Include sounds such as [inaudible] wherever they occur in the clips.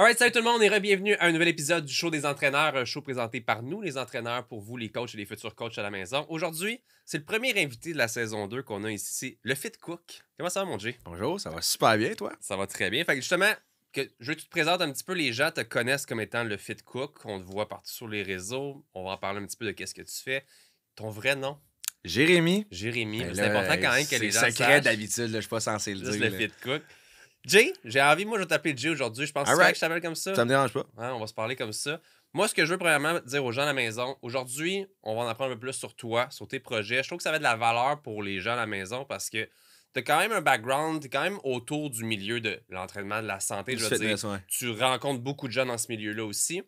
Alright, salut tout le monde et bienvenue à un nouvel épisode du show des entraîneurs, un euh, show présenté par nous, les entraîneurs, pour vous, les coachs et les futurs coachs à la maison. Aujourd'hui, c'est le premier invité de la saison 2 qu'on a ici, le Fit Cook. Comment ça va, mon G? Bonjour, ça va super bien, toi? Ça va très bien. Fait justement, que je vais te présenter un petit peu, les gens te connaissent comme étant le Fit Cook. On te voit partout sur les réseaux. On va en parler un petit peu de qu'est-ce que tu fais. Ton vrai nom? Jérémy. Jérémy. Ben c'est important quand même que les gens. C'est secret d'habitude, je suis pas censé le dire. le Fit Cook. Jay, j'ai envie, moi je vais t'appeler Jay aujourd'hui. Je pense que c'est vrai que je t'appelle comme ça. Ça me dérange pas. Hein, on va se parler comme ça. Moi, ce que je veux premièrement dire aux gens à la maison, aujourd'hui, on va en apprendre un peu plus sur toi, sur tes projets. Je trouve que ça va être de la valeur pour les gens à la maison parce que tu as quand même un background, quand même autour du milieu de l'entraînement, de la santé, je veux dire. Tu rencontres beaucoup de gens dans ce milieu-là aussi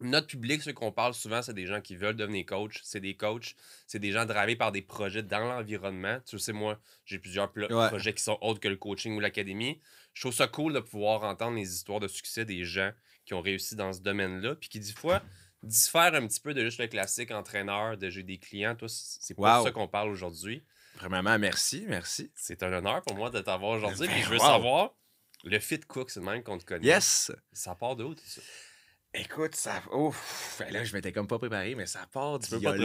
notre public, ce qu'on parle souvent, c'est des gens qui veulent devenir coach, c'est des coachs, c'est des gens dravés par des projets dans l'environnement. Tu sais, moi, j'ai plusieurs projets qui sont autres que le coaching ou l'académie. Je trouve ça cool de pouvoir entendre les histoires de succès des gens qui ont réussi dans ce domaine-là, puis qui, des fois, diffèrent un petit peu de juste le classique entraîneur, de j'ai des clients. c'est pour ça qu'on parle aujourd'hui. Vraiment, merci, merci. C'est un honneur pour moi de t'avoir aujourd'hui, ben puis je veux savoir, le fit cook, c'est le même qu'on te connaît. Yes! Ça part de où, tout ça? Écoute, ça. Ouf, ben là, je m'étais comme pas préparé, mais ça part pas préparer.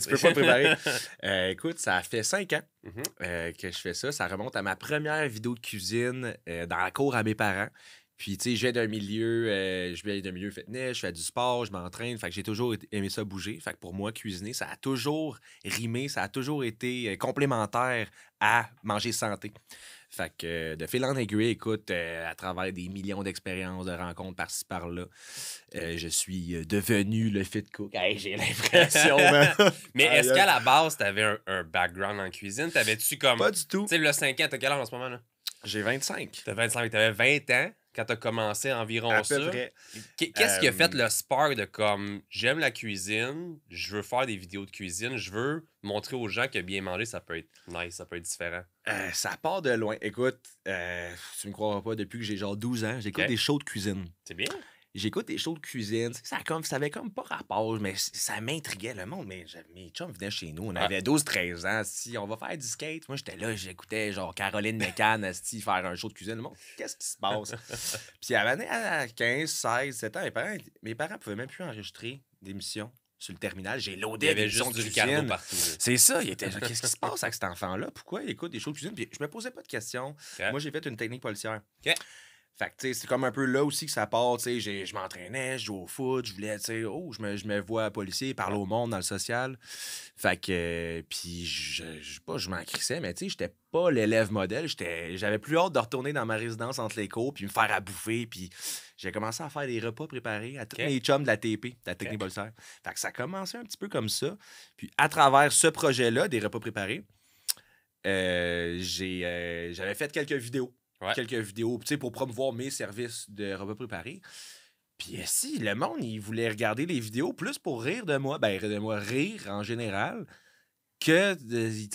tu peux pas préparer. [laughs] Euh, écoute, ça fait cinq ans mm-hmm. euh, que je fais ça. Ça remonte à ma première vidéo de cuisine euh, dans la cour à mes parents. Puis, tu sais, viens d'un milieu, je viens d'un milieu fitness, je fais du sport, je m'entraîne. Fait que j'ai toujours aimé ça bouger. Fait que pour moi, cuisiner, ça a toujours rimé, ça a toujours été complémentaire à manger santé. Fait que euh, de fil en aiguille, écoute, euh, à travers des millions d'expériences, de rencontres par-ci, par-là, euh, je suis devenu le fit cook. j'ai l'impression. [laughs] [laughs] Mais est-ce qu'à la base, tu un, un background en cuisine? T'avais-tu comme. Pas du tout. Tu sais, le 5 ans, t'as quel âge en ce moment? là? J'ai 25. T'as 25, t'avais 20 ans quand tu as commencé environ ça. Qu'est-ce qui a fait euh, le spark de comme j'aime la cuisine, je veux faire des vidéos de cuisine, je veux montrer aux gens que bien manger, ça peut être nice, ça peut être différent? Euh, ça part de loin. Écoute, euh, tu me croiras pas, depuis que j'ai genre 12 ans, j'écoute des shows de cuisine. C'est bien j'écoute des shows de cuisine. Ça, comme, avait comme pas rapport, mais ça m'intriguait le monde. Mais mes chums venaient chez nous. On avait 12-13 ans. Si on va faire du skate, moi j'étais là, j'écoutais genre Caroline Mécan type faire un show de cuisine. Le monde, qu'est-ce qui se passe? [laughs] Puis à l'année 15, 16, 7 ans, mes parents, mes parents pouvaient même plus enregistrer d'émissions sur le terminal, j'ai loadé il y avait du cuisine. partout. C'est ça, il était [laughs] qu'est-ce qui se passe avec cet enfant là Pourquoi il écoute des shows de cuisine Puis je me posais pas de questions. Moi, j'ai fait une technique policière. OK. Fait que, c'est comme un peu là aussi que ça part. Je m'entraînais, je jouais au foot, je voulais, tu oh, je me, je me vois policier, parler au monde dans le social. Fait que, euh, puis, je, je, pas, je m'en crissais, mais tu sais, j'étais pas l'élève modèle. J'avais plus hâte de retourner dans ma résidence entre les cours, puis me faire à bouffer, puis j'ai commencé à faire des repas préparés à tous mes chums de la TP, de la technique ça a un petit peu comme ça. Puis, à travers ce projet-là, des repas préparés, euh, euh, j'avais fait quelques vidéos quelques vidéos pour promouvoir mes services de repas préparés. Puis euh, si le monde, il voulait regarder les vidéos plus pour rire de moi, ben de moi rire en général, que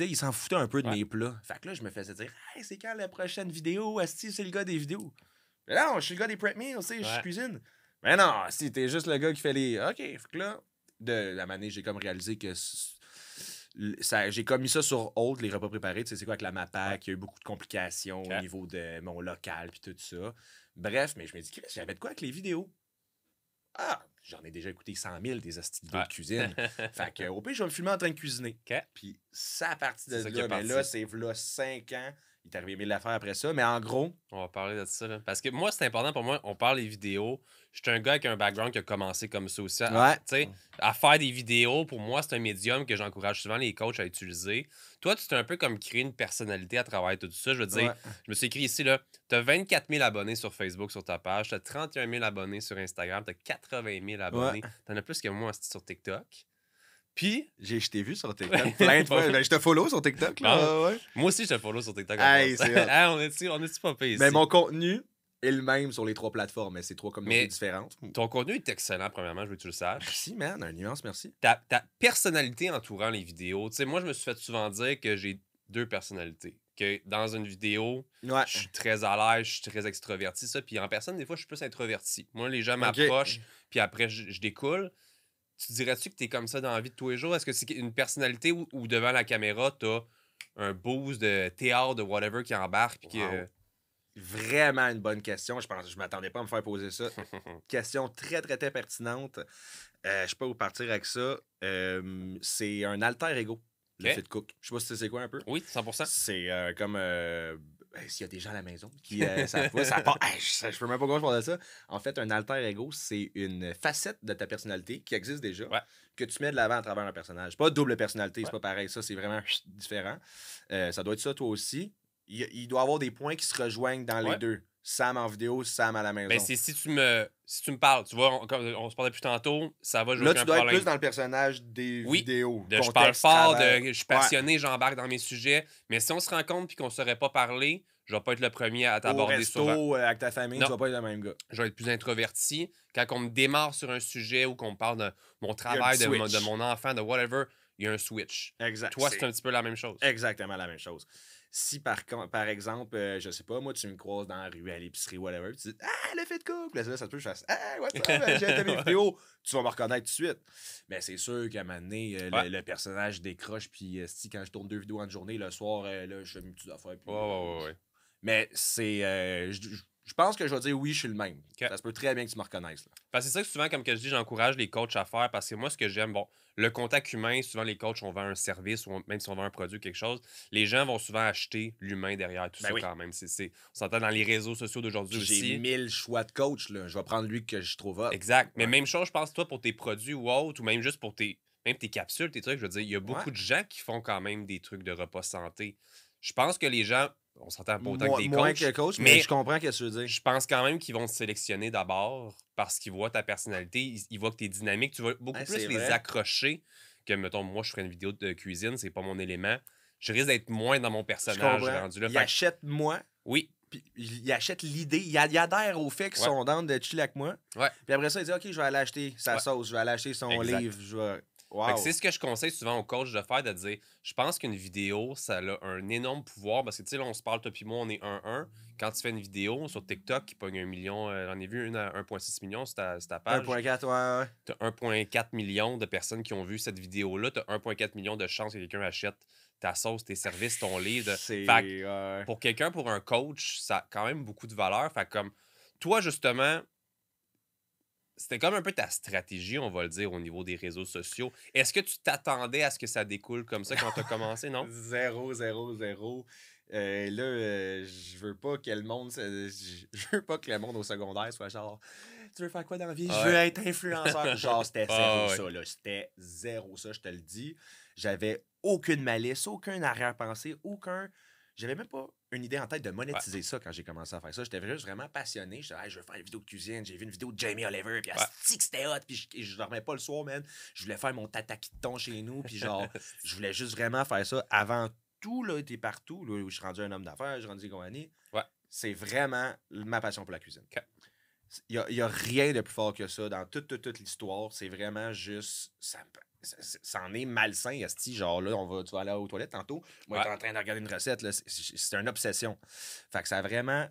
il s'en foutait un peu de mes plats. Fait que là, je me faisais dire c'est quand la prochaine vidéo, que c'est le gars des vidéos. Mais non, je suis le gars des prep meals, sais, je cuisine. Mais non, si t'es juste le gars qui fait les OK, fait que là, de la manière, j'ai comme réalisé que j'ai commis ça sur autre, les repas préparés. Tu sais, c'est quoi avec la MAPAC? Il y a eu beaucoup de complications au niveau de mon local puis tout ça. Bref, mais je me dis, j'avais de quoi avec les vidéos? Ah, j'en ai déjà écouté 100 000 des astuces de cuisine. [laughs] fait que, au pire, je vais me filmer en train de cuisiner. Puis ça, à partir de là, mais là, c'est là 5 ans il est arrivé la affaires après ça, mais en gros. On va parler de ça, Parce que moi, c'est important pour moi, on parle des vidéos. Je suis un gars avec un background qui a commencé comme ça aussi. À, à faire des vidéos, pour moi, c'est un médium que j'encourage souvent les coachs à utiliser. Toi, tu t'es un peu comme créer une personnalité à travers tout ça. Je veux dire, je me suis écrit ici, là, tu as 24 000 abonnés sur Facebook, sur ta page, tu as 31 000 abonnés sur Instagram, tu as 80 000 abonnés. Tu en as plus que moi sur TikTok. Puis, j'ai, je t'ai vu sur [laughs] TikTok plein de fois. Ben, je te follow sur TikTok. Ah moi aussi, je te follow sur TikTok. [laughs] Ah, on est-tu on est pas Mais ben, mon contenu est le même sur les trois plateformes, mais c'est trois communautés différentes. Ton contenu est excellent, premièrement, je veux que tu le saches. Si man. Un nuance, merci. Ta, personnalité entourant les vidéos. Tu sais, moi, je me suis fait souvent dire que j'ai deux personnalités. Que dans une vidéo, je suis très à l'aise, je suis très extroverti, ça. Puis en personne, des fois, je suis plus introverti. Moi, les gens m'approchent, puis après, je découle tu dirais-tu que tu es comme ça dans la vie de tous les jours? Est-ce que c'est une personnalité ou, devant la caméra, tu un boost de théâtre, de whatever qui embarque? Puis que... Vraiment une bonne question. Je pense je m'attendais pas à me faire poser ça. [laughs] question très, très, très pertinente. Euh, je peux vous partir avec ça. c'est un alter ego, le de cook. Je sais pas si c'est quoi un peu. Oui, 100 C'est euh, comme euh, ben, s'il y a des gens à la maison qui euh, [laughs] je, peux même pas comment je de ça. En fait, un alter ego, c'est une facette de ta personnalité qui existe déjà, que tu mets de l'avant à travers un personnage. Pas double personnalité, ce c'est pas pareil. Ça, c'est vraiment différent. Euh, ça doit être ça, toi aussi. Il, doit y avoir des points qui se rejoignent dans les deux. Sam en vidéo, Sam à la maison. Ben, c'est si tu me si tu me parles, tu vois, on, se parlait plus tantôt, ça va jouer Là, tu dois être plus dans le personnage des oui, vidéos. De, je parle fort, de, je suis passionné, j'embarque dans mes sujets. Mais si on se rencontre et qu'on ne saurait pas parler, je vais pas être le premier à t'aborder sur. Au resto, euh, avec ta famille, non. tu vas pas être le même gars. Je vais être plus introverti. Quand on me démarre sur un sujet ou qu'on parle de mon travail, de mon, enfant, de whatever, il y a un switch. Exact. Toi, c'est un petit peu la même chose. Exactement la même chose. Si par, par exemple, euh, je sais pas, moi, tu me croises dans la rue, à l'épicerie, whatever, tu dis Ah, le fait de couple, là, ça te peut, je fasse Ah, what's up, j'ai fait mes vidéos, tu vas me reconnaître tout de suite. Mais c'est sûr qu'à un moment donné, euh, le, personnage décroche, puis euh, si quand je tourne deux vidéos en journée, le soir, là, je fais mes petites affaires. Puis, ouais, ouais, ouais, Mais c'est je pense que je vais dire oui, je suis le même. Ça se peut très bien que tu me reconnaisses. Parce que c'est ça que souvent, comme que je dis, j'encourage les coachs à faire parce que moi, ce que j'aime, bon, le contact humain, souvent les coachs, on vend un service ou même si on vend un produit, quelque chose, les gens vont souvent acheter l'humain derrière tout ben ça quand même. on s'entend dans les réseaux sociaux d'aujourd'hui aussi. J'ai mille choix de coach, je vais prendre lui que je trouve Exact. Mais même chose, je pense, toi, pour tes produits ou autres, ou même juste pour tes, même tes capsules, tes trucs, je veux dire, il y a beaucoup de gens qui font quand même des trucs de repas santé. Je pense que les gens on s'entend pas autant que des moins coachs. Que mais, je comprends ce que tu veux dire. Je pense quand même qu'ils vont te sélectionner d'abord parce qu'ils voient ta personnalité, ils, voient que t'es es dynamique. Tu vas beaucoup ben, plus les accrocher que, mettons, moi, je ferai une vidéo de cuisine, c'est pas mon élément. Je risque d'être moins dans mon personnage rendu là. Ils achètent moi. Oui. Puis ils achètent l'idée. Ils adhèrent au fait qu'ils sont dans de chiller avec moi. Ouais. Puis après ça, ils disent OK, je vais aller acheter sa sauce, je vais aller acheter son livre, je vais c'est ce que je conseille souvent aux coachs de faire, de dire je pense qu'une vidéo, ça a un énorme pouvoir parce que tu sais, là, on se parle, toi et moi, on est 1-1. Quand tu fais une vidéo sur TikTok qui pogne un million, euh, j'en ai vu une à 1,6 million c'est ta, page. 1,4, ouais, ouais. Tu as 1,4 million de personnes qui ont vu cette vidéo-là. Tu as 1,4 million de chances que quelqu'un achète ta sauce, tes services, ton livre. Pour quelqu'un, pour un coach, ça a quand même beaucoup de valeur. Fait comme toi, justement, c'était comme un peu ta stratégie, on va le dire, au niveau des réseaux sociaux. Est-ce que tu t'attendais à ce que ça découle comme ça quand tu as commencé, non? [laughs] zéro, zéro, zéro. Euh, là, euh, je veux pas que le monde. Euh, je veux pas que le monde au secondaire soit genre. Tu veux faire quoi dans la vie? Je veux être influenceur. genre, [laughs] c'était ah, zéro ça, là. C'était zéro ça, je te le dis. J'avais aucune malice, aucun arrière-pensée, aucun. J'avais même pas une idée en tête de monétiser ça quand j'ai commencé à faire ça. J'étais vraiment passionné. je vais faire une vidéo de cuisine. J'ai vu une vidéo de Jamie Oliver, puis ouais. c'était hot, puis je, dormais pas le soir, même. Je voulais faire mon tata chez nous, puis genre, [laughs] je voulais juste vraiment faire ça avant tout, là, était partout, où je suis rendu un homme d'affaires, je suis rendu compagnie. C'est vraiment ma passion pour la cuisine. Il n'y a, rien de plus fort que ça dans toute, toute, toute l'histoire. C'est vraiment juste. Ça c'en est malsain, type Genre, là, on va, tu vas aller aux toilettes tantôt. Moi, es en train de regarder une recette. c'est, une obsession. Fait que ça a vraiment,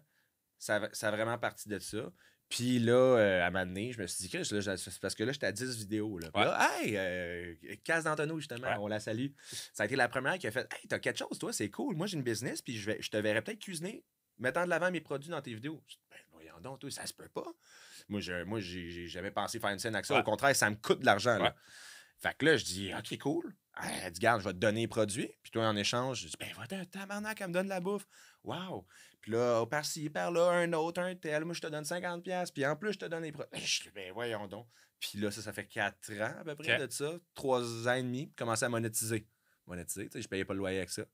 ça, vraiment parti de ça. Puis là, euh, à un moment je me suis dit, Chris, là, parce que là, j'étais à 10 vidéos. Là. hey, euh, Casse d'Antonio, justement, on la salue. Ça a été la première qui a fait, hey, t'as quelque chose, toi, c'est cool. Moi, j'ai une business, puis je, vais, je te verrais peut-être cuisiner, mettant de l'avant mes produits dans tes vidéos. Ben, voyons donc, toi, ça se peut pas. Moi, je, moi j'ai, jamais pensé faire une scène avec ça. Au contraire, ça me coûte de l'argent. Fait que là, je dis, OK, cool. Elle dit, garde, je vais te donner les produits. Puis toi, en échange, je dis, ben, va un tabarnak, elle me donne la bouffe. Waouh! Puis là, par-ci, par-là, un autre, un tel, moi, je te donne 50$. Puis en plus, je te donne les produits. Ben, je dis, ben, voyons donc. Puis là, ça, ça fait 4 ans à peu près de ça, 3 ans et demi, puis commencer à monétiser. Monétiser, tu sais, je payais pas le loyer avec ça.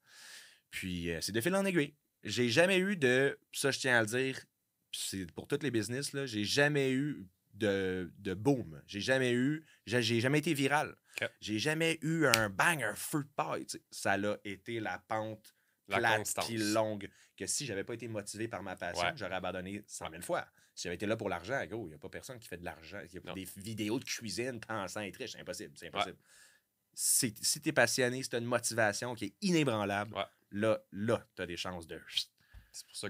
Puis euh, c'est de fil en aiguille. J'ai jamais eu de, ça, je tiens à le dire, c'est pour tous les business, là, j'ai jamais eu de, de boom. J'ai jamais eu, j'ai jamais été viral. J'ai jamais eu un bang, un feu de paille. Ça a été la pente plate qui longue. Que si j'avais pas été motivé par ma passion, j'aurais abandonné 100 000 fois. Si j'avais été là pour l'argent, il n'y a pas personne qui fait de l'argent. Il a des vidéos de cuisine pensant être triche C'est impossible. C'est impossible. Si tu es passionné, si tu as une motivation qui est inébranlable, là, là tu as des chances de. C'est pour ça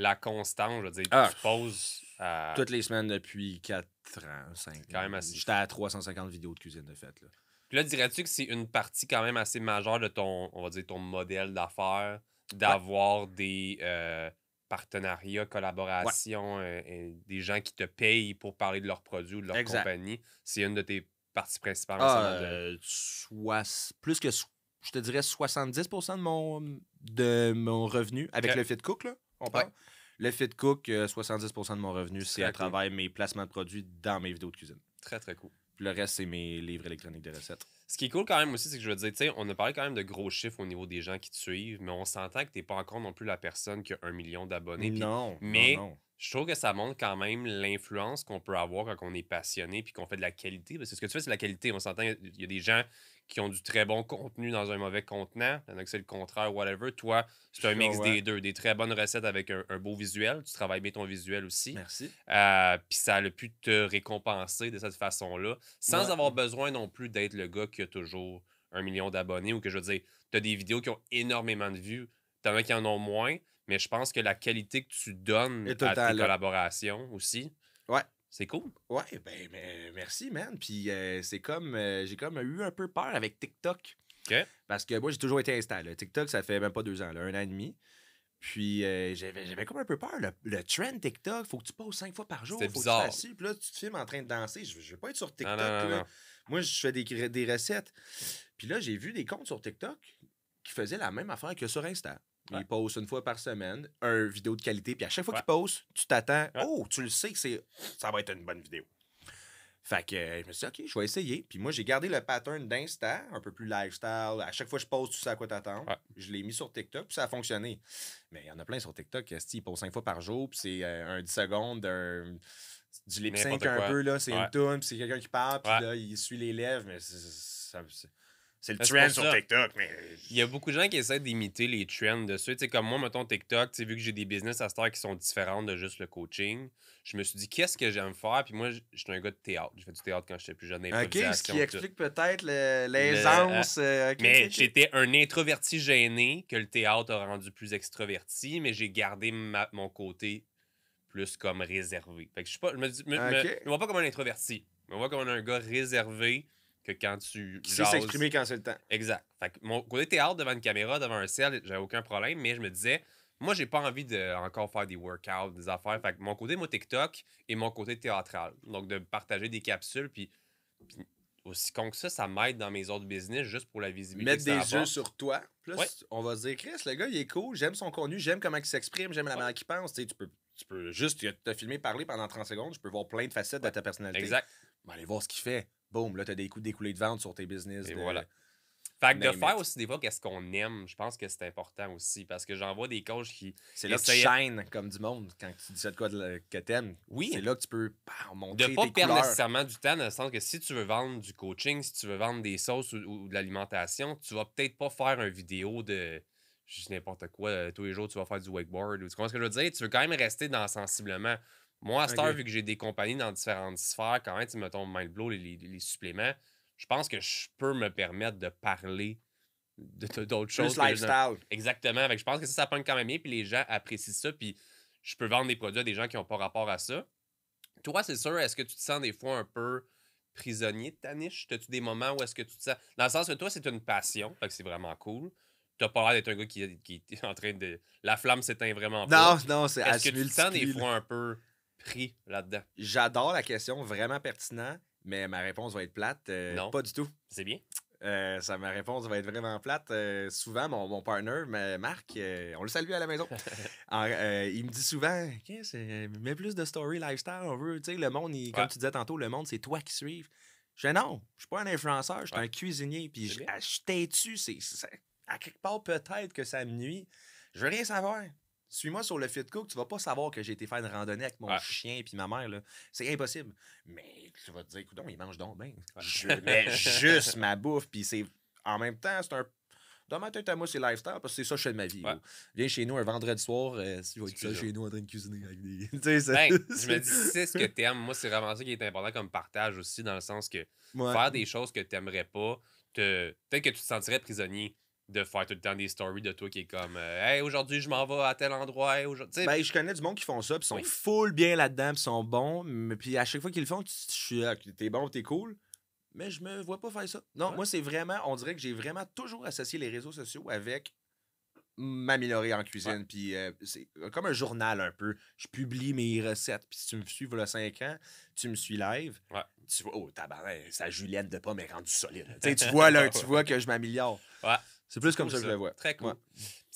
la constance, je veux dire, ah. tu poses euh, Toutes les semaines depuis 4 ans, 5 ans. Quand J'étais à 350 vidéos de cuisine de fête. Là. là, dirais-tu que c'est une partie quand même assez majeure de ton, on va dire, ton modèle d'affaires, d'avoir des euh, partenariats, collaborations, euh, des gens qui te payent pour parler de leurs produits ou de leur compagnie. C'est une de tes parties principales. de... Ah, plus que, je te dirais, 70 de mon, de mon revenu avec le fit cook, là, on parle le Fit Cook, 70% euh, de mon revenu, c'est à travail mes placements de produits dans mes vidéos de cuisine. Très, très cool. Puis le reste, c'est mes livres électroniques de recettes. Ce qui est cool quand même aussi, c'est que je veux dire, tu sais, on a parlé quand même de gros chiffres au niveau des gens qui te suivent, mais on s'entend que t'es pas encore non plus la personne qui a un million d'abonnés. Non. mais non, je trouve que ça montre quand même l'influence qu'on peut avoir quand on est passionné puis qu'on fait de la qualité. Parce que ce que tu fais, c'est de la qualité. On s'entend, il y a des gens qui ont du très bon contenu dans un mauvais contenant. Il y en a que c'est le contraire, whatever. Toi, c'est un mix des deux. Des très bonnes recettes avec un, beau visuel. Tu travailles bien ton visuel aussi. Merci. Euh, puis ça a pu te récompenser de cette façon-là, sans avoir besoin non plus d'être le gars qui a toujours un million d'abonnés ou que je veux dire, tu as des vidéos qui ont énormément de vues. T'en as qui en ont moins, mais je pense que la qualité que tu donnes à tes collaborations aussi, ouais. C'est cool. Ouais, ben, merci, man. Puis euh, c'est comme. Euh, j'ai comme eu un peu peur avec TikTok. OK. Parce que moi, j'ai toujours été Insta. TikTok, ça fait même pas deux ans, là, un an et demi. Puis euh, j'avais comme un peu peur. Le, trend TikTok, faut que tu poses cinq fois par jour. C'est bizarre. Que tu puis là, tu te filmes en train de danser. Je, je pas être sur TikTok. Moi, je fais des, des recettes. Puis là, j'ai vu des comptes sur TikTok qui faisaient la même affaire que sur Insta. Il poste une fois par semaine, une vidéo de qualité. Puis à chaque fois qu'il poste, tu t'attends. Oh, tu le sais que c'est ça va être une bonne vidéo. Fait que euh, je me suis dit, OK, je vais essayer. Puis moi, j'ai gardé le pattern d'Insta, un peu plus lifestyle. À chaque fois que je poste, tu sais à quoi t'attends. Je l'ai mis sur TikTok, puis ça a fonctionné. Mais il y en a plein sur TikTok. qui postent cinq fois par jour, puis c'est euh, un 10 secondes, un du lip sync un peu, là, c'est une toune, puis c'est quelqu'un qui parle, puis là, il suit les lèvres, mais ça, c'est le trend sur TikTok, mais. Il y a beaucoup de gens qui essaient d'imiter les trends de ceux. comme moi, mettons TikTok, vu que j'ai des business à Star qui sont différents de juste le coaching, je me suis dit qu'est-ce que j'aime faire. Puis moi, je suis un gars de théâtre. J'ai fait du théâtre quand j'étais plus jeune. Ok, ce qui explique peut-être l'aisance. Euh, euh, mais j'étais un introverti gêné que le théâtre a rendu plus extroverti, mais j'ai gardé mon côté plus comme réservé. Fait que je ne me, me, vois pas comme un introverti. Je me comme un gars réservé que quand tu. s'exprimer quand c'est le temps. Exact. Fait mon côté théâtre devant une caméra, devant un ciel, j'avais aucun problème, mais je me disais, moi, j'ai pas envie de encore faire des workouts, des affaires. Fait mon côté, mon TikTok et mon côté théâtral. Donc, de partager des capsules, puis, aussi con que ça, ça m'aide dans mes autres business juste pour la visibilité. Mettre des yeux sur toi. Plus, on va se dire, Chris, le gars, il est cool, j'aime son contenu, j'aime comment il s'exprime, j'aime la manière qu'il pense. Tu, tu, peux, juste te filmer, parler pendant 30 secondes, Je peux voir plein de facettes de ta personnalité. Exact. Ben, allez voir ce qu'il fait boum, là, tu as des coups découlés de vente sur tes business. Et voilà. Fait que de faire aussi des fois qu'est-ce qu'on aime, je pense que c'est important aussi parce que j'en vois des coachs qui. C'est là comme du monde quand tu dis ça de quoi que tu aimes. Oui. C'est là que tu peux tes bah, monter. De pas perdre nécessairement du temps dans le sens que si tu veux vendre du coaching, si tu veux vendre des sauces ou, de l'alimentation, tu vas peut-être pas faire une vidéo de n'importe quoi. Euh, tous les jours, tu vas faire du wakeboard. tu comprends ce que je veux dire? Tu veux quand même rester dans sensiblement. Moi, à cette vu que j'ai des compagnies dans différentes sphères, quand même, tu mettons Mindblow, les, les, les suppléments, je pense que je peux me permettre de parler d'autres de, d'autres choses. Plus lifestyle. Exactement. je pense que ça, ça pogne quand même bien, puis les gens apprécient ça, puis je peux vendre des produits à des gens qui n'ont pas rapport à ça. Toi, c'est sûr, est-ce que tu te sens des fois un peu prisonnier de ta niche? As-tu des moments où est-ce que tu te sens... Dans le sens que toi, c'est une passion, fait que c'est vraiment cool t'as pas l'air d'être un gars qui, est en train de. La flamme s'éteint vraiment pas. Non, non, c'est Est-ce que tu sens des fois un peu pris là-dedans? J'adore la question, vraiment pertinent, mais ma réponse va être plate. Euh, non. Pas du tout. C'est bien. Euh, ça, ma réponse va être vraiment plate. Euh, souvent, mon, mon partner, Marc, on le salue à la maison. [laughs] il me dit souvent mets plus de story lifestyle, on veut. Tu sais, le monde, comme tu disais tantôt, le monde, c'est toi qui suives. Je dis non, je suis pas un influenceur, je suis un cuisinier. Puis je, suis tais-tu, à quelque part, peut-être que ça me nuit. Je veux rien savoir. Suis-moi sur le Fit Cook, tu vas pas savoir que j'ai été faire une randonnée avec mon chien et ma mère. C'est impossible. Mais tu vas te dire, écoute, il mange donc bien. Je mets juste ma bouffe. Puis c'est en même temps, c'est un dans ma tête à moi, c'est lifestyle, parce que c'est ça que je fais de ma vie. Viens chez nous un vendredi soir, euh, si tu vas être chez nous en train de cuisiner avec des. [laughs] ben, [laughs] je me dis, c'est ce que tu aimes. Moi, c'est vraiment ça qui est important comme partage aussi, dans le sens que faire des choses que t'aimerais pas, te... peut-être que tu te sentirais prisonnier de faire tout le temps des stories de toi qui est comme euh, Hey, aujourd'hui, je m'en vais à tel endroit. ben, je connais du monde qui font ça, puis sont full bien là-dedans, puis sont bons. Mais puis à chaque fois qu'ils le font, tu suis ah, t'es bon, es cool. Mais je me vois pas faire ça. Non, moi, c'est vraiment, on dirait que j'ai vraiment toujours associé les réseaux sociaux avec m'améliorer en cuisine. Puis euh, c'est comme un journal un peu. Je publie mes recettes. Puis si tu me suis, voilà 5 ans, tu me suis live. Tu vois, oh, tabarin, sa Juliette de pas, mais rendu solide. tu [laughs] vois, là, tu vois que je m'améliore. C'est plus comme ça que je le vois. Très cool.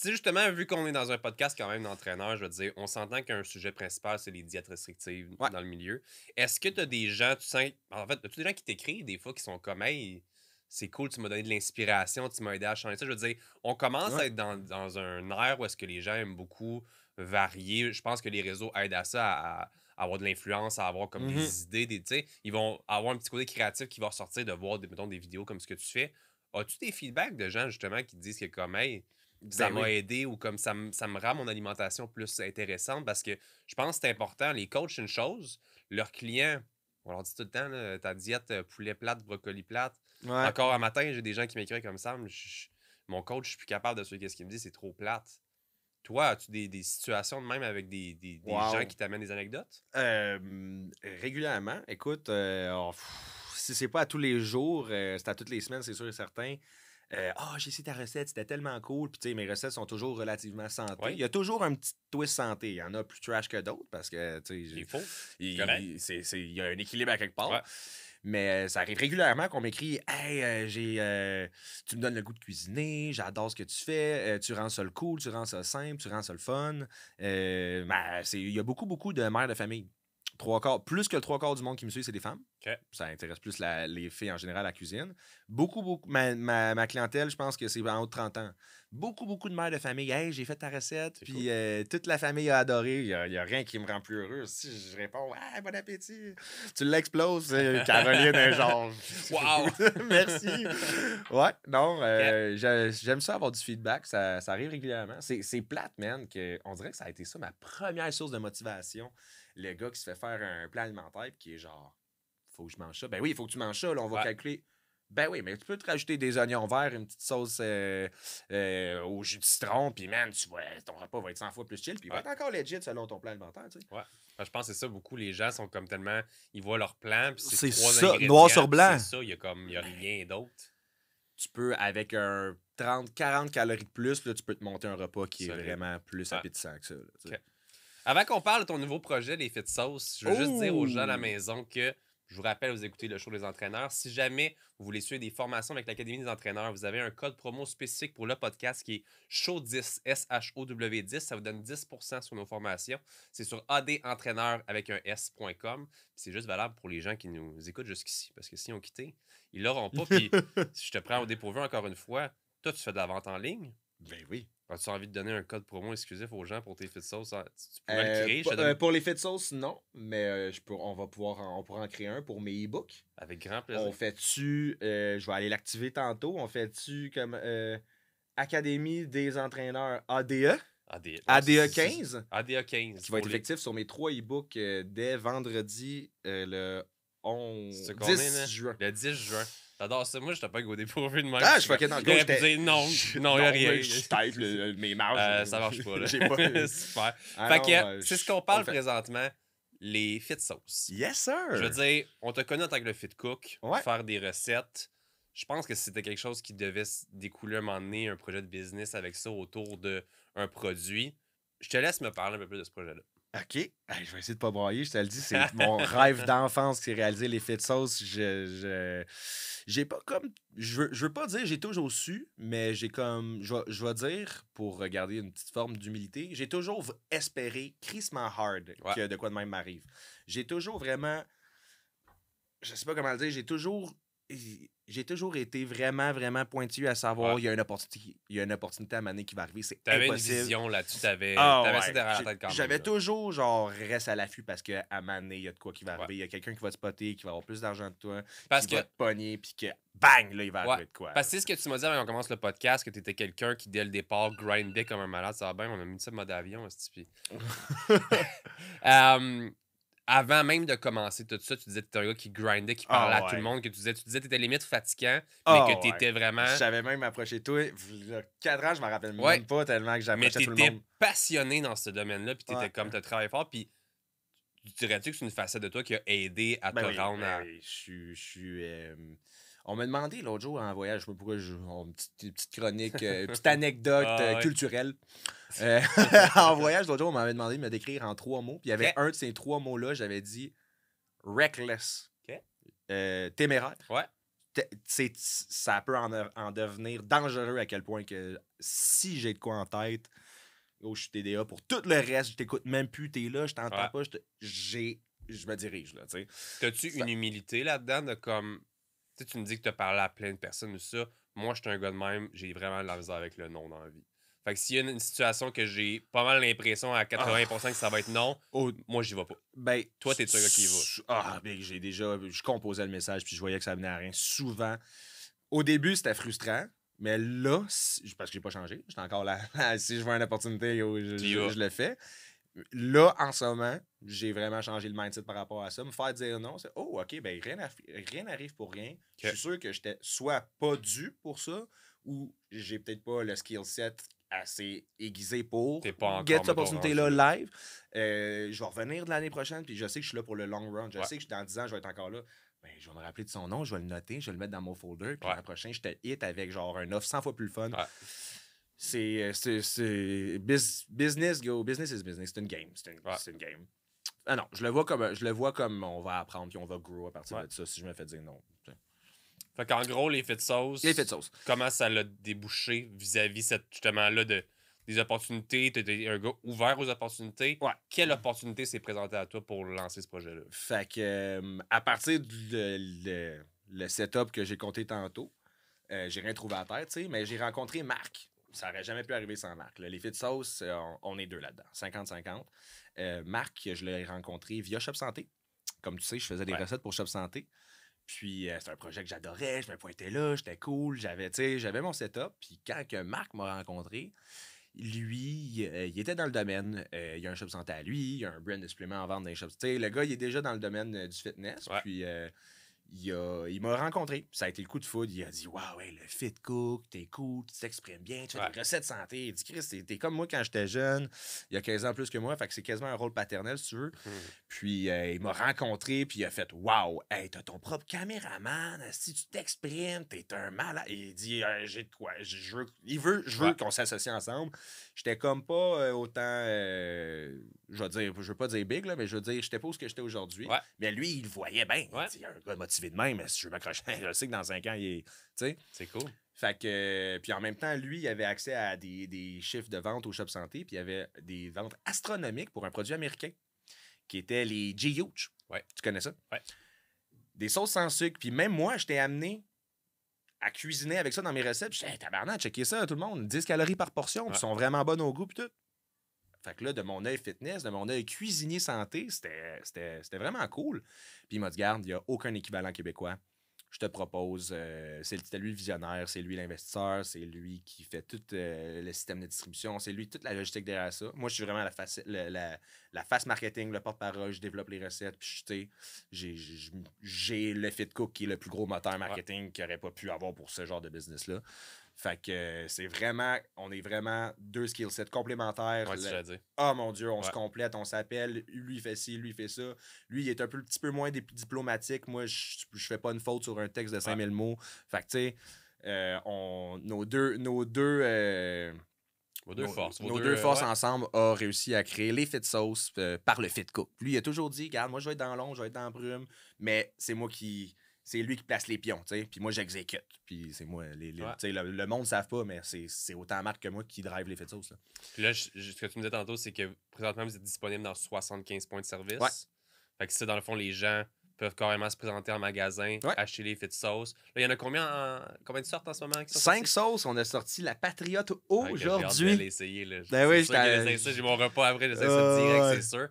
Tu justement, vu qu'on est dans un podcast quand même d'entraîneur, je veux dire, on s'entend qu'un sujet principal, c'est les diètes restrictives dans le milieu. Est-ce que tu as des gens, tu sens, en fait, as-tu des gens qui t'écrivent des fois qui sont comme, hey, c'est cool, tu m'as donné de l'inspiration, tu m'as aidé à changer ça. Je veux dire, on commence à être dans, un air où est-ce que les gens aiment beaucoup varier. Je pense que les réseaux aident à ça, à, avoir de l'influence, à avoir comme des mm-hmm. idées, sais ils vont avoir un petit côté créatif qui va ressortir de voir, des, des vidéos comme ce que tu fais. As-tu des feedbacks de gens justement qui disent que comme hey, ça ben m'a aidé ou comme ça, ça, me rend mon alimentation plus intéressante parce que je pense que c'est important. Les coachs, une chose, leurs clients, on leur dit tout le temps, ta diète euh, poulet plate, brocoli plate. Encore un matin, j'ai des gens qui m'écrivent comme ça. mon coach, je suis plus capable de suivre qu'est-ce qu'il me dit, c'est trop plate. Toi, as-tu des, situations de même avec des, gens qui t'amènent des anecdotes? Euh, régulièrement. Écoute, euh, oh, si c'est pas à tous les jours, euh, c'est à toutes les semaines, c'est sûr et certain. Euh, ah, oh, j'ai essayé ta recette, c'était tellement cool. Puis, tu sais, mes recettes sont toujours relativement santé. Il y a toujours un petit twist santé. Il y en a plus trash que d'autres parce que, tu sais, il faut. Il, il, y a un équilibre à quelque part. Mais euh, ça arrive régulièrement qu'on m'écrit Hey, tu me donnes le goût de cuisiner, j'adore ce que tu fais, tu rends ça le cool, tu rends ça simple, tu rends ça le fun. Ben, il y a beaucoup, beaucoup de mères de famille trois plus que le trois quarts du monde qui me suit, c'est des femmes. Ça intéresse plus les filles en général à la cuisine. Beaucoup, beaucoup. Ma, ma, clientèle, je pense que c'est en haut de 30 ans. Beaucoup, beaucoup de mères de famille. Hey, j'ai fait ta recette. Puis euh, toute la famille a adoré. Il n'y a, rien qui me rend plus heureux. Si je réponds, ah, bon appétit. Tu l'exploses. Caroline et genre. [laughs] Wow! [laughs] Merci. Ouais, non. Euh, j'aime ça avoir du feedback. Ça, arrive régulièrement. C'est plate, man. Que, on dirait que ça a été ça ma première source de motivation le gars qui se fait faire un plan alimentaire puis qui est genre faut que je mange ça. Ben oui, il faut que tu manges ça, là, on va calculer. Ben oui, mais tu peux te rajouter des oignons verts, une petite sauce euh, euh, au jus de citron, puis man, tu vois, ton repas va être 100 fois plus chill, puis il va être encore legit selon ton plan alimentaire, tu sais. Ouais. Ben, je pense que c'est ça, beaucoup, les gens sont comme tellement, ils voient leur plan, puis c'est ça, noir sur blanc. C'est ça, il y a comme, il y a ben, rien d'autre. Tu peux, avec un 30, 40 calories de plus, là, tu peux te monter un repas qui est, vraiment plus appétissant que ça. Avant qu'on parle de ton nouveau projet, les de Sauce, je veux juste dire aux gens à la maison que je vous rappelle, vous écoutez le show des entraîneurs. Si jamais vous voulez suivre des formations avec l'Académie des entraîneurs, vous avez un code promo spécifique pour le podcast qui est SHOW10, S-H-O-W-10. Ça vous donne 10 sur nos formations. C'est sur adentraîneur avec un S.com. C'est juste valable pour les gens qui nous écoutent jusqu'ici parce que s'ils ont quitté, ils l'auront pas. Puis [laughs] si je te prends au dépourvu encore une fois, toi, tu fais de la vente en ligne. Ben oui. As-tu envie de donner un code promo exclusif aux gens pour tes fits sauce? Ah, tu pourrais le euh, créer? Pour, euh, pour les fits sauce, non. Mais euh, je peux, on va pouvoir on pourra en créer un pour mes e-books. Avec grand plaisir. On fait-tu, je vais aller l'activer tantôt, on fait-tu comme Académie des entraîneurs ADE? ADE, 15. ADE 15. Qui va être effectif sur mes trois e-books dès vendredi le 11, juin. Le 10 juin. J'adore ça. Moi, je pas au dépourvu de moi. Ah, je fucking dans le Non, non, il a rien. Je tape, mes marges. Euh, ça marche pas. [laughs] [laughs] Super. Ah fait que, c'est ce qu'on parle présentement les fit sauces. Yes, sir! Je veux dire, on te connaît en tant que le fit cook, faire des recettes. Je pense que c'était quelque chose qui devait découler un moment donné, un projet de business avec ça autour d'un produit. Je te laisse me parler un peu plus de ce projet-là. OK. je vais essayer de pas broyer, je te le dis. C'est mon rêve d'enfance qui réaliser réalisé, l'effet de sauce. Je, j'ai pas comme. Je veux, pas dire j'ai toujours su, mais j'ai comme. Je, je vais dire, pour regarder une petite forme d'humilité, j'ai toujours espéré crissement hard que de quoi de même m'arrive. J'ai toujours vraiment. Je sais pas comment le dire, j'ai toujours j'ai toujours été vraiment, vraiment pointu à savoir il y a une opportunité, il y a une opportunité à Mané qui va arriver. C'est impossible. une vision là-dessus, t'avais ça derrière la tête quand même. J'avais toujours genre reste à l'affût parce que à Mané, il y a de quoi qui va arriver. Il y a quelqu'un qui va te spotter, qui va avoir plus d'argent que toi, parce qui que... va te pogner, puis que bang, là, il va arriver de quoi. Parce que c'est ce que tu m'as dit avant qu'on commence le podcast, que t'étais quelqu'un qui, dès le départ, grindait comme un malade. Ça va bien, on a mis ça mode avion, c'est type. [laughs] [laughs] avant même de commencer tout ça, tu disais que tu un gars qui grindait, qui parlait ah à tout le monde, que tu disais, tu disais que étais limite fatigant, mais ah que tu étais vraiment vraiment. J'avais même approché toi. Le 4 ans, je m'en rappelle même pas tellement que jamais tout le monde. passionné dans ce domaine-là, puis t'étais comme, t'as travaillé fort, puis tu dirais-tu que c'est une facette de toi qui a aidé à ben te rendre ben à. Je suis. Euh, on m'a demandé l'autre jour en voyage, je pourquoi, une, petite, chronique, euh, une petite anecdote ah, euh, culturelle. [laughs] Euh, [laughs] en voyage, l'autre jour, on m'avait demandé de me décrire en trois mots. Puis il y avait un de ces trois mots-là, j'avais dit reckless. téméraire. Ouais. Ça peut en, devenir dangereux à quel point que si j'ai de quoi en tête, oh, je suis TDA pour tout le reste, je t'écoute même plus, t'es là, je t'entends pas, j'ai je me dirige. Là, T'as-tu une humilité là-dedans de comme sais, tu me dis que tu as parlé à plein de personnes ou ça. Moi, je suis un gars de même, j'ai vraiment de la misère avec le non dans la vie. Fait que s'il y a une, situation que j'ai pas mal l'impression à 80% ah. que ça va être non, moi, moi j'y vais pas. Ben, toi t'es le gars qui y va. Ah, ben, j'ai déjà je composais le message puis je voyais que ça venait à rien souvent. Au début, c'était frustrant, mais là, parce que j'ai pas changé, j'étais encore là, [laughs] si je vois une opportunité, je, je le fais. Là, en ce moment, j'ai vraiment changé le mindset par rapport à ça. Me faire dire non, c'est oh, OK, ben rien n'arrive pour rien. Je suis sûr que je j'étais soit pas dû pour ça ou j'ai peut-être pas le skill set assez aiguisé pour pas get cette opportunité-là live. Euh, je vais revenir de l'année prochaine, puis je sais que je suis là pour le long run. Je sais que dans 10 ans, je vais être encore là. Ben, je vais me rappeler de son nom, je vais le noter, je vais le mettre dans mon folder. Puis l'année prochaine, je te hit avec genre un off 100 fois plus fun. Ouais. C'est euh, business, go. Business is business. C'est une game. C'est une, game. Ah non, je le, vois comme, je le vois comme on va apprendre puis on va grow à partir de ça si je me fais dire non. Fait qu'en gros, l'effet de sauce. de sauce. Comment ça l'a débouché vis-à-vis -vis à vis justement là de, des opportunités? Tu un gars ouvert aux opportunités. Ouais. Quelle opportunité s'est présentée à toi pour lancer ce projet-là? Fait que, euh, à partir du le, setup que j'ai compté tantôt, euh, j'ai rien trouvé à la tête, mais j'ai rencontré Marc ça n'aurait jamais pu arriver sans Marc. Les filles de sauce, euh, on, est deux là-dedans, 50-50. Euh, Marc, je l'ai rencontré via Shop Santé. Comme tu sais, je faisais des recettes pour Shop Santé. Puis euh, c'est un projet que j'adorais, je me pointais là, j'étais cool, j'avais, j'avais mon setup. Puis quand Marc m'a rencontré, lui, il était dans le domaine. il y a un shop santé à lui, il y a un brand de suppléments en vente dans les shops. sais, le gars, il est déjà dans le domaine du fitness. Puis il, il m'a rencontré. Ça a été le coup de foudre. Il a dit Waouh, ouais, le fit cook, t'es cool, tu t'exprimes bien, tu as des recettes santé. Il dit Chris, t'es comme moi quand j'étais jeune, il y a 15 ans plus que moi. Fait que c'est quasiment un rôle paternel, si tu veux. Hmm. Puis euh, il m'a rencontré, puis il a fait Waouh, hey, t'as ton propre caméraman, si tu t'exprimes, t'es un malade. Il dit J'ai de quoi, je veux, il veut, je veux qu'on s'associe ensemble. J'étais comme pas euh, autant, euh, je veux dire, je veux pas dire big, là, mais je veux dire, j'étais pas ce que j'étais aujourd'hui. Mais lui, il voyait bien. Il un gars de même, mais si je veux m'accrocher, je sais que dans 5 ans, il est. C'est cool. Fait que, puis en même temps, lui, il avait accès à des, chiffres de vente au Shop Santé, puis il avait des ventes astronomiques pour un produit américain qui était les g Tu connais ça? Ouais. Des sauces sans sucre. Puis même moi, je t'ai amené à cuisiner avec ça dans mes recettes. Je disais, hey, tabarnak, checker ça, tout le monde. 10 calories par portion, puis sont vraiment bonnes au goût, puis tout. Fait que là, de mon œil fitness, de mon œil cuisinier santé, c'était vraiment cool. Puis il m'a dit, garde, il n'y a aucun équivalent québécois. Je te propose, euh, c'est lui le visionnaire, c'est lui l'investisseur, c'est lui qui fait tout euh, le système de distribution, c'est lui toute la logistique derrière ça. Moi, je suis vraiment la face, la, face marketing, le porte-parole, je développe les recettes, puis j'ai le fit cook qui est le plus gros moteur marketing qu'il n'aurait pas pu avoir pour ce genre de business-là. Fait que euh, c'est vraiment, on est vraiment deux skill sets complémentaires. Ah, oh mon Dieu, on se complète, on s'appelle. Lui, il fait ci, lui, il fait ça. Lui, il est un peu, petit peu moins diplomatique. Moi, je, fais pas une faute sur un texte de 5000 mots. Fait que, tu sais, euh, on, nos deux. Nos deux euh, deux forces. nos deux, forces ensemble ont réussi à créer les fit sauce par le fit coup. Lui, il a toujours dit Regarde, moi, je vais être dans l'ombre, je vais être dans la brume, mais c'est moi qui, c'est lui qui place les pions, tu sais. Puis moi, j'exécute. Puis c'est moi. Les, le, monde ne savent pas, mais c'est autant Marc que moi qui drive les faits de sauce. Là, là ce que tu me disais tantôt, c'est que présentement, vous êtes disponible dans 75 points de service. Fait que ça, dans le fond, les gens peuvent carrément se présenter en magasin, acheter les faits de sauce. il y en a combien, combien de sortes en ce moment? Cinq sauces. On a sorti la Patriote ah, aujourd'hui. j'ai mon repas après, ça direct, c'est sûr.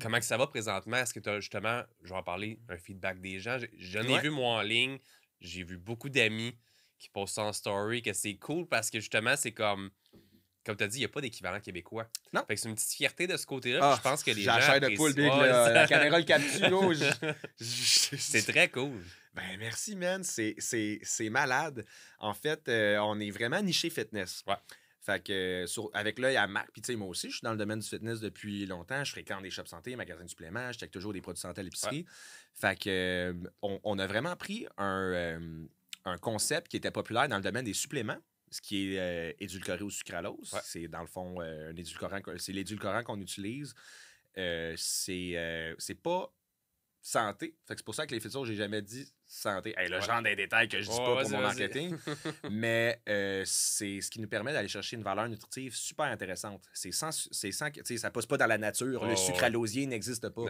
Comment que ça va présentement? Est-ce que tu as justement, je vais en parler, un feedback des gens? J'en ai vu moi en ligne, j'ai vu beaucoup d'amis qui postent en story, que c'est cool parce que justement, c'est comme comme tu as dit, il n'y a pas d'équivalent québécois. Non. Fait que c'est une petite fierté de ce côté-là. Ah, je pense que les gens. de poule, big, là, la caméra le [laughs] c'est très cool. Ben, merci, man. C'est malade. En fait, euh, on est vraiment niché fitness. Ouais. Fait que avec l'œil à Marc, puis tu sais, moi aussi, je suis dans le domaine du fitness depuis longtemps. Je fréquente des shops santé, magasins de suppléments, je toujours des produits santé à l'épicerie. Fait que on, a vraiment pris un, concept qui était populaire dans le domaine des suppléments, ce qui est euh, édulcoré au sucralose. C'est dans le fond euh, un édulcorant, c'est l'édulcorant qu'on utilise. Euh, c'est, c'est pas santé. c'est pour ça que les futurs, j'ai jamais dit santé. elle là, je rentre des détails que je dis pas pour mon marketing. [laughs] mais euh, c'est ce qui nous permet d'aller chercher une valeur nutritive super intéressante. C'est sans, c'est sans, ça passe pas dans la nature. le à l'osier n'existe pas.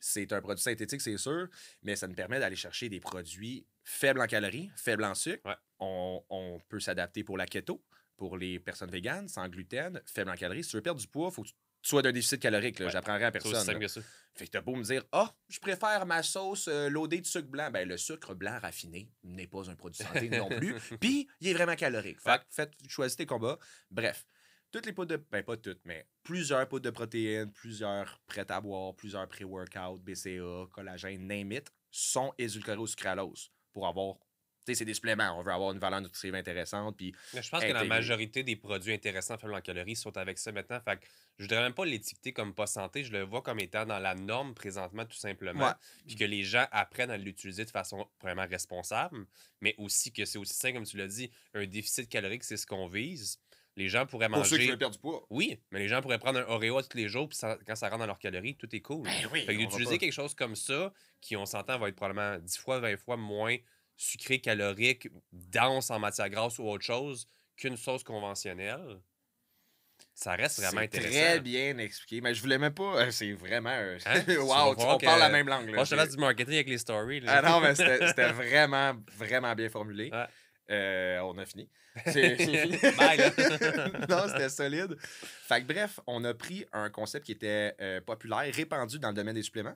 C'est un produit synthétique, c'est sûr, mais ça nous permet d'aller chercher des produits faibles en calories, faibles en sucre. On, peut s'adapter pour la keto pour les personnes véganes, sans gluten, faibles en calories. Si tu veux perdre du poids, faut que tu soit d'un déficit calorique. j'apprends J'apprendrai à personne. Fait que t'as beau me dire Ah, oh, je préfère ma sauce euh, lodée de sucre blanc. Ben, le sucre blanc raffiné n'est pas un produit santé non [laughs] plus. Puis, il est vraiment calorique. Fait que faites, choisissez tes combats. Bref, toutes les poudres de. Ben, pas toutes, mais plusieurs poudres de protéines, plusieurs prêts à boire, plusieurs pré-workout, BCA, collagène, name sont édulcorés au sucralose pour avoir c'est des suppléments. On veut avoir une valeur nutritive intéressante. Puis je pense que la majorité des produits intéressants faibles en calories sont avec ça maintenant. Fait je ne voudrais même pas l'étiqueter comme pas santé. Je le vois comme étant dans la norme présentement, tout simplement. Puis que les gens apprennent à l'utiliser de façon vraiment responsable, mais aussi que c'est aussi sain, comme tu l'as dit, un déficit calorique, c'est ce qu'on vise. Les gens pourraient manger. Pour ceux qui veulent perdre du poids. Oui, mais les gens pourraient prendre un Oreo tous les jours, puis quand ça rentre dans leurs calories, tout est cool. Ben d'utiliser quelque chose comme ça, qui, on s'entend, va être probablement 10 fois, 20 fois moins sucré, calorique, dense en matière grasse ou autre chose qu'une sauce conventionnelle. Ça reste vraiment intéressant. Très bien expliqué. Mais je voulais même pas. Euh, c'est vraiment. Euh, hein? [laughs] wow, tu, on parle la même langue. Moi, je te du marketing avec les stories. Ah non, mais [laughs] c'était vraiment, vraiment bien formulé. Euh, on a fini. [laughs] C'est fini. non, c'était solide. bref, on a pris un concept qui était populaire, répandu dans le domaine des suppléments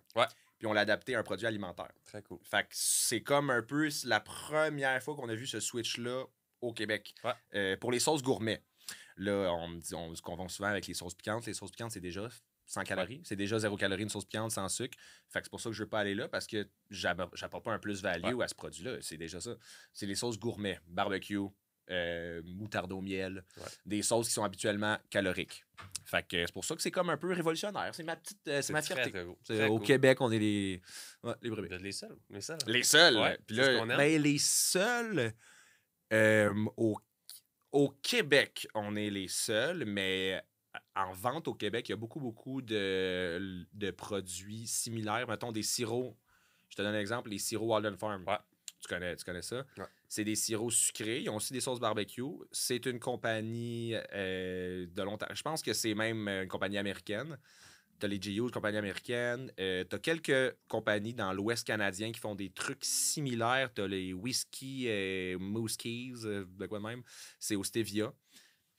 puis on l'a adapté à un produit alimentaire. Très cool. Fait que c'est comme un peu la première fois qu'on a vu ce switch-là au Québec euh, pour les sauces gourmets. Là, on dit, on se souvent avec les sauces piquantes. Les sauces piquantes, c'est déjà 100 calories. C'est déjà zéro calorie, une sauce piquante sans sucre. Fait que c'est pour ça que je veux pas aller là parce que j'apporte pas un plus-value à ce produit-là. C'est déjà ça. C'est les sauces gourmets, barbecue, euh, moutarde au miel, des sauces qui sont habituellement caloriques. Fait c'est pour ça que c'est comme un peu révolutionnaire. C'est ma petite, euh, ma fierté. au Québec, on est les, les seuls, les seuls. Les seuls. Ben, les seuls euh, au, Québec, on est les seuls, mais en vente au Québec, il y a beaucoup, beaucoup de, produits similaires. Mettons des sirops. Je te donne un exemple, les sirops Walden Farm. Tu connais, ça. C'est des sirops sucrés. Ils ont aussi des sauces barbecue. C'est une compagnie euh, de longtemps. Je pense que c'est même euh, une compagnie américaine. T'as les GU, une compagnie américaine. Tu euh, t'as quelques compagnies dans l'Ouest canadien qui font des trucs similaires. Tu as les Whisky, euh, Moose de quoi même. C'est au Stevia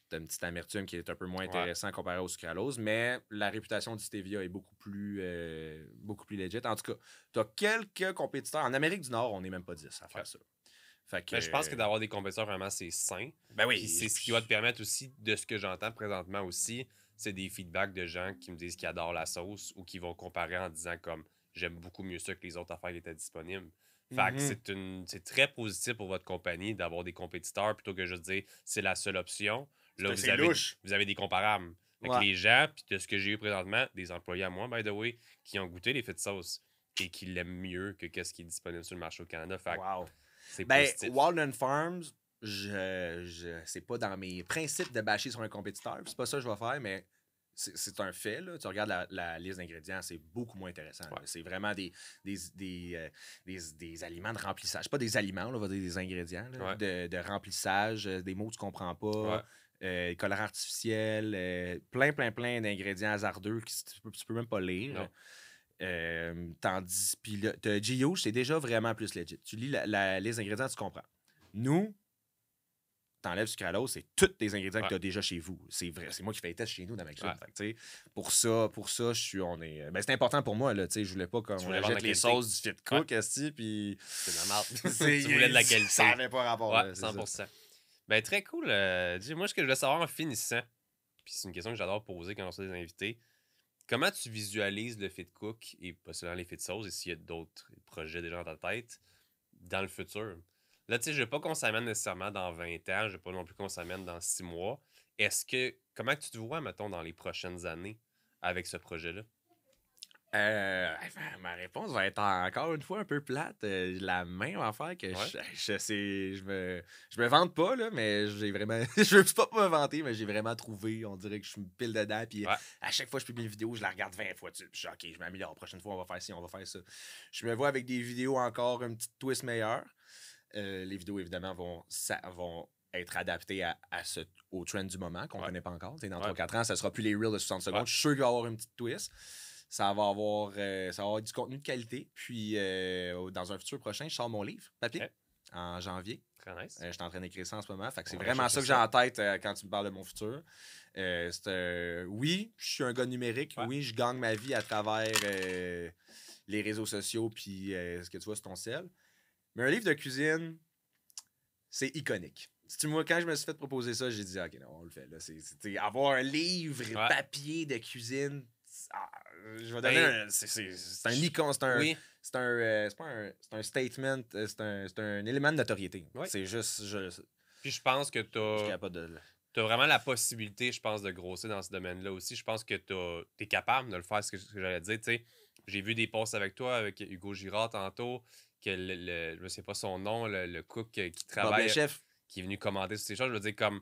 t'as une petite amertume qui est un peu moins intéressant comparée comparé au sucralose, mais la réputation du stevia est beaucoup plus, euh, beaucoup plus legit. En tout cas, tu as quelques compétiteurs. En Amérique du Nord, on n'est même pas 10 à faire ça. Ben, je pense que d'avoir des compétiteurs vraiment, c'est sain. Ben oui. C'est ce qui va te permettre aussi, de ce que j'entends présentement aussi, c'est des feedbacks de gens qui me disent qu'ils adorent la sauce ou qui vont comparer en disant comme j'aime beaucoup mieux ça que les autres affaires qui étaient disponibles. Fait mm-hmm. c'est très positif pour votre compagnie d'avoir des compétiteurs plutôt que juste dire c'est la seule option. Là, vous avez, vous avez des comparables. avec les gens, puis de ce que j'ai eu présentement, des employés à moi, by the way, qui ont goûté les fêtes de sauce et qui l'aiment mieux que ce qui est disponible sur le marché au Canada. Fait wow. c'est ben, Walden Farms, je, je c'est pas dans mes principes de bâcher sur un compétiteur. C'est pas ça que je vais faire, mais c'est un fait. Tu regardes la, liste d'ingrédients, c'est beaucoup moins intéressant. C'est vraiment euh, des des, aliments de remplissage. Pas des aliments, on va dire des ingrédients de, de, remplissage, euh, des mots que tu comprends pas euh, colère artificielle, euh, plein, plein, plein d'ingrédients hasardeux que tu peux, peux même pas lire. tandis, puis Gio, c'est déjà vraiment plus legit. Tu lis les ingrédients, tu comprends. Nous, t'enlèves sucralose, c'est tous des ingrédients que tu as déjà chez vous. C'est vrai, c'est moi qui fais les tests chez nous dans ma cuisine. pour ça, pour ça, on est. Ben, c'est important pour moi là. Tu sais, je voulais pas qu'on jette les sauces du fit cook, puis. C'est de la merde. [laughs] tu voulais de la [laughs] qualité. Ça n'avait pas rapport. Ouais, là, 100%. Ben, très cool. Euh, dis, moi, ce que je veux savoir en finissant, puis c'est une question que j'adore poser quand on reçoit des invités, comment tu visualises le Fit Cook et pas seulement les Fit Sauce et s'il y a d'autres projets déjà dans ta tête dans le futur? Là, tu sais, je veux pas qu'on s'amène nécessairement dans 20 ans, je veux pas non plus qu'on s'amène dans 6 mois. Est-ce que, comment tu te vois, mettons, dans les prochaines années avec ce projet-là? Euh, ma réponse va être encore une fois un peu plate. La euh, la même affaire que je, sais, je me, je me vante pas, là, mais j'ai vraiment. [laughs] je veux pas me vanter, mais j'ai vraiment trouvé. On dirait que je suis pile dedans. Puis à chaque fois que je publie une vidéo, je la regarde 20 fois. dessus. Je OK, je m'améliore. La prochaine fois, on va faire ci, on va faire ça. Je me vois avec des vidéos encore un petit twist meilleur. Euh, les vidéos, évidemment, vont, vont être adaptées à, ce, au trend du moment qu'on connaît pas encore. dans 3-4 ans, ça sera plus les reels de 60 secondes. Je suis sûr qu'il va y avoir un petit « twist. Ça va, avoir, euh, ça va du contenu de qualité. Puis, euh, dans un futur prochain, je sors mon livre, papier, en janvier. Très nice. Euh, je suis en train d'écrire ça en ce moment. Fait que c'est vraiment ça que j'ai en tête quand tu me parles de mon futur. oui, je suis un gars numérique. Oui, je gagne ma vie à travers les réseaux sociaux puis ce que tu vois sur ton ciel. Mais un livre de cuisine, c'est iconique. Si moi, quand je me suis fait proposer ça, j'ai dit, OK, non, on le fait. Là. avoir un livre papier de cuisine, ah, euh, je vais ben, donner un. C'est un icon, c'est un. Oui. C'est un, euh, pas un, un statement, euh, c'est un, élément de notoriété. C'est juste. Je, Puis je pense que t'as. De... T'as vraiment la possibilité, je pense, de grosser dans ce domaine-là aussi. Je pense que t'es capable de le faire, ce que, que j'allais dire. J'ai vu des posts avec toi, avec Hugo Girard tantôt, que le, je ne sais pas son nom, le, cook qui travaille. chef. Qui est venu commander sur ces choses. Je veux dire, comme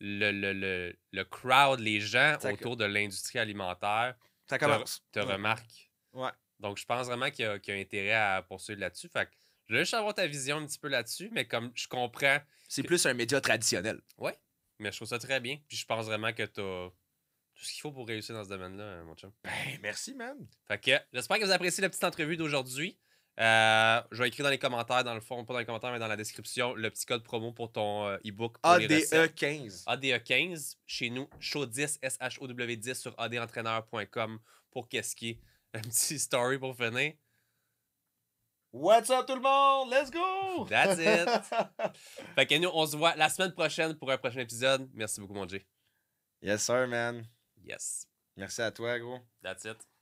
le, le crowd, les gens autour de l'industrie alimentaire ça commence. Tu te remarques. Ouais. Donc, je pense vraiment qu'il y, a intérêt à poursuivre là-dessus. Fait que je veux juste avoir ta vision un petit peu là-dessus, mais comme je comprends. C'est plus un média traditionnel. ouais mais je trouve ça très bien. Puis je pense vraiment que tu as tout ce qu'il faut pour réussir dans ce domaine-là, euh, mon chum. Ben, merci, man. Fait que j'espère que vous appréciez la petite entrevue d'aujourd'hui. Euh, je vais écrire dans les commentaires, dans le fond, pas dans les commentaires, mais dans la description, le petit code promo pour ton euh, e-book. ADE15. ADE15, e chez nous, show10, S-H-O-W-10 sur adentraîneur.com pour qu'est-ce qui est. Un petit story pour finir. What's up tout le monde? Let's go! That's it! [laughs] fait que nous, on se voit la semaine prochaine pour un prochain épisode. Merci beaucoup, mon G Yes, sir, man. Yes. Merci à toi, gros. That's it.